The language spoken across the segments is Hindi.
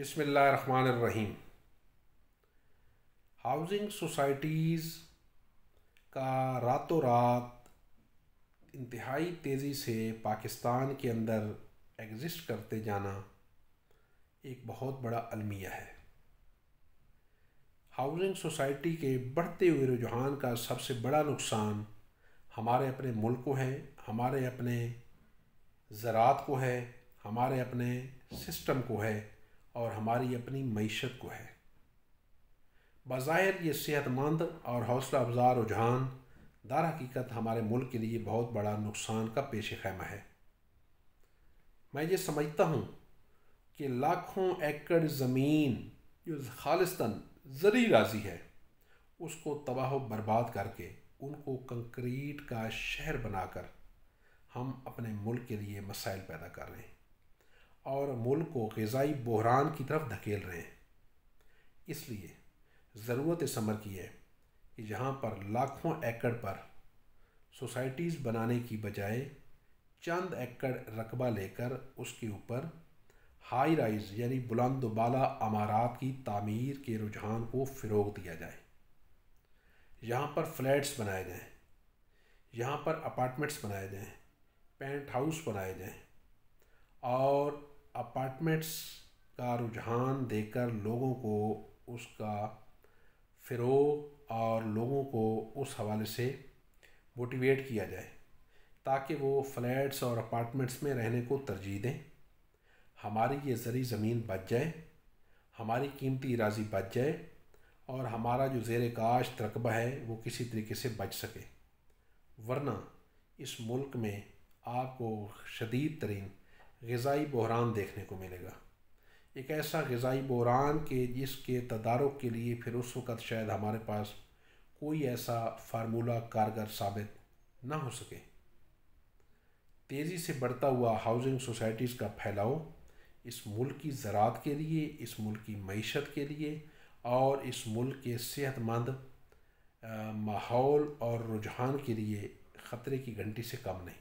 बिसमीम हाउसिंग सोसाइटीज़ का रातों रात इंतहाई तेज़ी से पाकिस्तान के अंदर एग्ज़िस्ट करते जाना एक बहुत बड़ा अलमिया है हाउसिंग सोसाइटी के बढ़ते हुए रुझान का सबसे बड़ा नुकसान हमारे अपने मुल्क को है हमारे अपने ज़रात को है हमारे अपने सिस्टम को है और हमारी अपनी मीशत को है बाहिर ये सेहतमंद और हौसला अफज़ा रुझान दर हकीकत हमारे मुल्क के लिए बहुत बड़ा नुकसान का पेश खैमा है मैं ये समझता हूँ कि लाखों एकड़ ज़मीन जो खालिस्तान जरी राजी है उसको तबाह बर्बाद करके उनको कंक्रीट का शहर बनाकर हम अपने मुल्क के लिए मसाइल पैदा कर रहे हैं और मुल्क को गज़ाई बहरान की तरफ धकेल रहे हैं इसलिए ज़रूरत इस अमर की है कि जहाँ पर लाखों एकड़ पर सोसाइटीज़ बनाने की बजाय चंद एकड़ रकबा लेकर उसके ऊपर हाई राइज यानी बुलंद बाला अमारात की तामीर के रुझान को फ़रोग दिया जाए यहाँ पर फ्लैट्स बनाए जाएँ यहाँ पर अपार्टमेंट्स बनाए जाएँ पेंट हाउस बनाए जाएँ और अपार्टमेंट्स का रुझान देकर लोगों को उसका फ़िरो और लोगों को उस हवाले से मोटिवेट किया जाए ताकि वो फ्लैट्स और अपार्टमेंट्स में रहने को तरजीह दें हमारी ये ज़री ज़मीन बच जाए हमारी कीमती राजी बच जाए और हमारा जो जेर काश्त रकबा है वो किसी तरीके से बच सके वरना इस मुल्क में आपको शदीद तरीन गज़ाई बहरान देखने को मिलेगा एक ऐसा गज़ाई बहरान के जिसके तदारों के लिए फिर उस वक़्त शायद हमारे पास कोई ऐसा फार्मूला कारगर साबित ना हो सके तेज़ी से बढ़ता हुआ हाउसिंग सोसाइटीज़ का फैलाव इस मुल्क की ज़रात के लिए इस मुल्क की मीशत के लिए और इस मुल्क के सेहतमंद माहौल और रुझान के लिए ख़तरे की घंटी से कम नहीं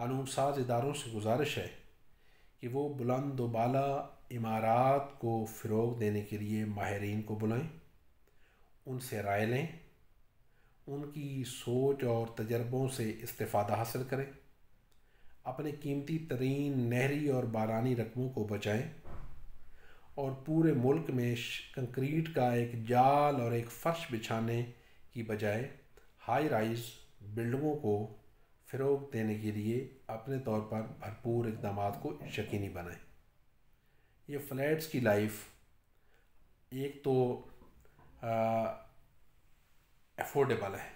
कानून साज इदारों से गुजारिश है कि वो बुलंद वाला इमारत को फ़रोग देने के लिए माहरीन को बुलाएं उनसे राय लें उनकी सोच और तजर्बों से इस्तादा हासिल करें अपने कीमती तरीन नहरी और बारानी रकमों को बचाएँ और पूरे मुल्क में कंक्रीट का एक जाल और एक फ़र्श बिछाने की बजाय हाई राइज बिल्डिंगों को फ़रोग देने के लिए अपने तौर पर भरपूर इकदाम को यकीनी बनाएं ये फ्लैट्स की लाइफ एक तो एफोर्डेबल है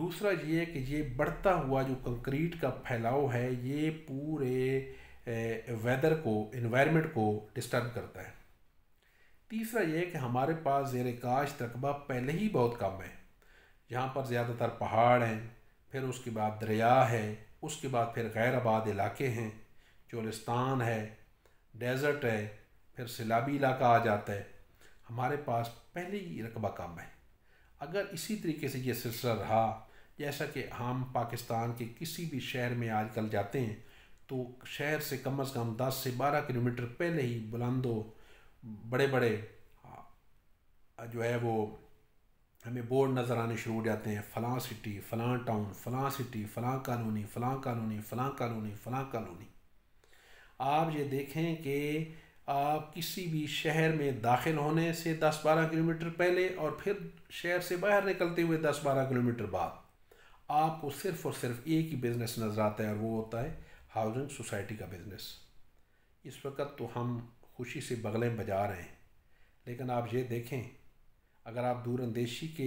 दूसरा ये कि ये बढ़ता हुआ जो कंक्रीट का फैलाव है ये पूरे वेदर को इन्वायरमेंट को डिस्टर्ब करता है तीसरा ये कि हमारे पास जेर काश तकबा पहले ही बहुत कम है यहाँ पर ज़्यादातर पहाड़ हैं फिर उसके बाद दरिया है उसके बाद फिर गैर आबाद इलाके हैं चोलिस्तान है डेज़र्ट है फिर सैलाबी इलाका आ जाता है हमारे पास पहले ही रकबा कम है अगर इसी तरीके से ये सिलसिला रहा जैसा कि हम पाकिस्तान के किसी भी शहर में आजकल जाते हैं तो शहर से कम अज़ कम दस से बारह किलोमीटर पहले ही बुलंदो बड़े बड़े जो है वो हमें बोर्ड नज़र आने शुरू हो जाते हैं फ़लाँ सिटी फ़लाँ टाउन फ़लाँ सिटी फ़लाँ कॉलोनी फ़लाँ कॉलोनी फ़लाँ कॉलोनी फ़लाँ कॉलोनी आप ये देखें कि आप किसी भी शहर में दाखिल होने से 10-12 किलोमीटर पहले और फिर शहर से बाहर निकलते हुए 10-12 किलोमीटर बाद आपको सिर्फ़ और सिर्फ एक ही बिज़नेस नज़र आता है और वो होता है हाउसिंग सोसाइटी का बिज़नेस इस वक्त तो हम खुशी से बगलें बजा रहे हैं लेकिन आप ये देखें अगर आप दूरंदेशी के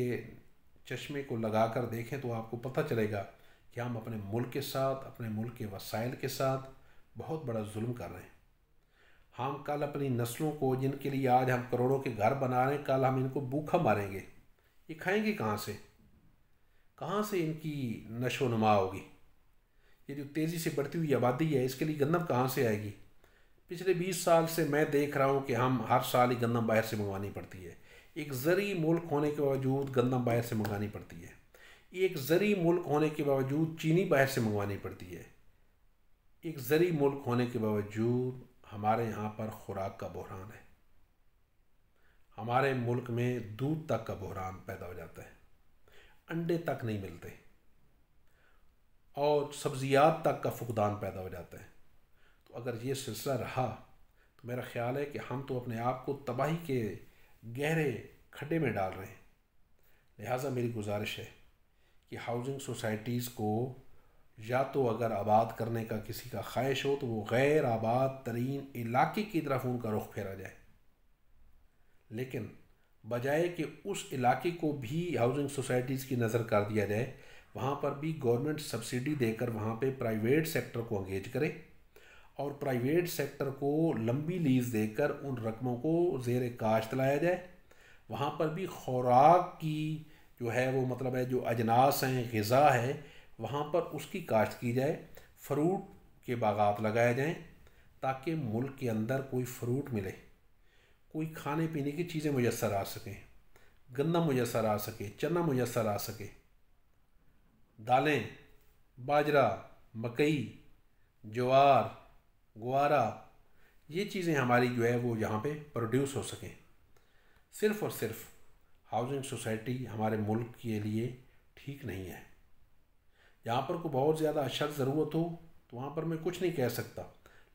चश्मे को लगा कर देखें तो आपको पता चलेगा कि हम अपने मुल्क के साथ अपने मुल्क के वसाइल के साथ बहुत बड़ा जुल्म कर रहे हैं हम कल अपनी नस्लों को जिनके लिए आज हम करोड़ों के घर बना रहे हैं कल हम इनको भूखा मारेंगे ये खाएंगे कहाँ से कहाँ से इनकी नशो नुमा होगी ये जो तेज़ी से बढ़ती हुई आबादी है इसके लिए गंदम कहाँ से आएगी पिछले 20 साल से मैं देख रहा हूँ कि हम हर साल ही गंदम बाहर से मंगवानी पड़ती है एक ज़री मुल्क होने के बावजूद गंदम बाहर से मंगानी पड़ती है एक ज़री मुल्क होने के बावजूद चीनी बाहर से मंगवानी पड़ती है एक ज़री मुल्क होने के बावजूद हमारे यहाँ पर खुराक का बहरान है हमारे मुल्क में दूध तक का बहरान पैदा हो जाता है अंडे तक नहीं मिलते और सब्जियात तक का फुकदान पैदा हो जाता है तो अगर ये सिलसिला रहा तो मेरा ख्याल है कि हम तो अपने आप को तबाही के गहरे खड्डे में डाल रहे हैं लिहाजा मेरी गुजारिश है कि हाउसिंग सोसाइटीज़ को या तो अगर आबाद करने का किसी का ख्वाहिश हो तो वो गैर आबाद तरीन इलाके की तरफ उनका रुख फेरा जाए लेकिन बजाय कि उस इलाके को भी हाउसिंग सोसाइटीज़ की नज़र कर दिया जाए वहाँ पर भी गवर्नमेंट सब्सिडी देकर वहाँ पे प्राइवेट सेक्टर को अंगेज करें और प्राइवेट सेक्टर को लंबी लीज देकर उन रकमों को जेर काश्त लाया जाए वहाँ पर भी खुराक की जो है वो मतलब है जो अजनास हैं गज़ा है वहाँ पर उसकी काश्त की जाए फ्रूट के बागात लगाए जाएँ ताकि मुल्क के अंदर कोई फ्रूट मिले कोई खाने पीने की चीज़ें मुयसर आ सकें गन्ना मुयसर आ सके चना मुयसर आ सके दालें बाजरा मकई ज्वार ग्वारा ये चीज़ें हमारी जो है वो यहाँ पे प्रोड्यूस हो सकें सिर्फ़ और सिर्फ हाउसिंग सोसाइटी हमारे मुल्क के लिए ठीक नहीं है यहाँ पर को बहुत ज़्यादा अशद ज़रूरत हो तो वहाँ पर मैं कुछ नहीं कह सकता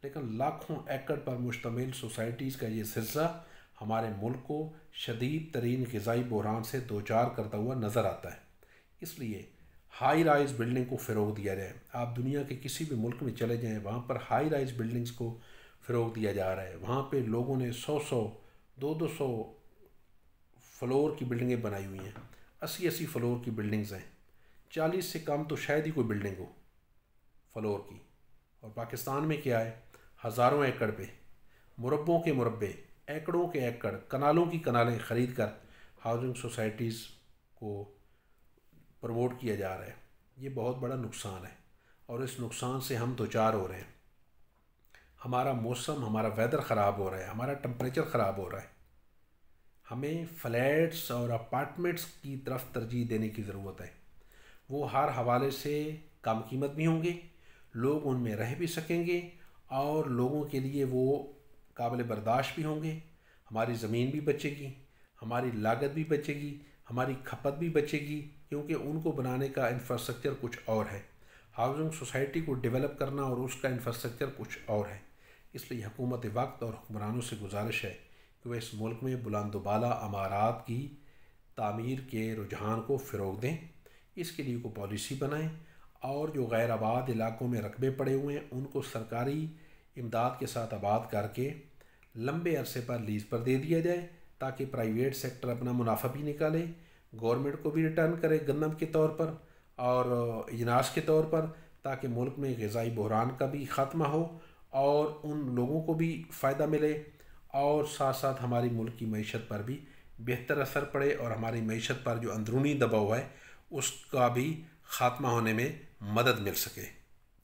लेकिन लाखों एकड़ पर मुश्तमिल सोसाइटीज़ का ये सिलसिला हमारे मुल्क को शदीद तरीन गज़ाई बहरान से दो चार करता हुआ नज़र आता है इसलिए हाई राइज बिल्डिंग को फ़रोग दिया जाए आप दुनिया के किसी भी मुल्क में चले जाएँ वहाँ पर हाई राइज बिल्डिंग्स को फ़रोग दिया जा रहा है वहाँ पर लोगों ने सौ सौ दो दो सौ फ्लोर की बिल्डिंगें बनाई हुई हैं अस्सी अस्सी फ्लोर की बिल्डिंग्स हैं चालीस से कम तो शायद ही कोई बिल्डिंग हो फ्लोर की और पाकिस्तान में क्या है हज़ारों एकड़ पे मुरबों के मुरबे एकड़ों के एकड़ कनालों की कनालें ख़रीद कर हाउसिंग सोसाइटीज़ को प्रमोट किया जा रहा है ये बहुत बड़ा नुकसान है और इस नुकसान से हम दो तो चार हो रहे हैं हमारा मौसम हमारा वेदर ख़राब हो रहा है हमारा टम्परेचर ख़राब हो रहा है हमें फ्लैट्स और अपार्टमेंट्स की तरफ तरजीह देने की ज़रूरत है वो हर हवाले से कम कीमत भी होंगे लोग उनमें रह भी सकेंगे और लोगों के लिए वो काबिल बर्दाश्त भी होंगे हमारी ज़मीन भी बचेगी हमारी लागत भी बचेगी हमारी खपत भी बचेगी क्योंकि उनको बनाने का इंफ्रास्ट्रक्चर कुछ और है हाउसिंग सोसाइटी को डेवलप करना और उसका इंफ्रास्ट्रक्चर कुछ और है इसलिए हकूमत वक्त और हुक्मरानों से गुजारिश है कि वह इस मुल्क में बुलंदबाला अमारात की तामीर के रुझान को फ़रोग दें इसके लिए को पॉलिसी बनाएं और जो गैर आबाद इलाकों में रकबे पड़े हुए हैं उनको सरकारी इमदाद के साथ आबाद करके लंबे अरसे पर लीज़ पर दे दिया जाए ताकि प्राइवेट सेक्टर अपना मुनाफा भी निकाले गवर्नमेंट को भी रिटर्न करे गंदम के तौर पर और इजनास के तौर पर ताकि मुल्क में गज़ाई बहरान का भी ख़ात्मा हो और उन लोगों को भी फ़ायदा मिले और साथ साथ हमारी मुल्क की मीशत पर भी बेहतर असर पड़े और हमारी मीशत पर जो अंदरूनी दबाव है उसका भी ख़ात्मा होने में मदद मिल सके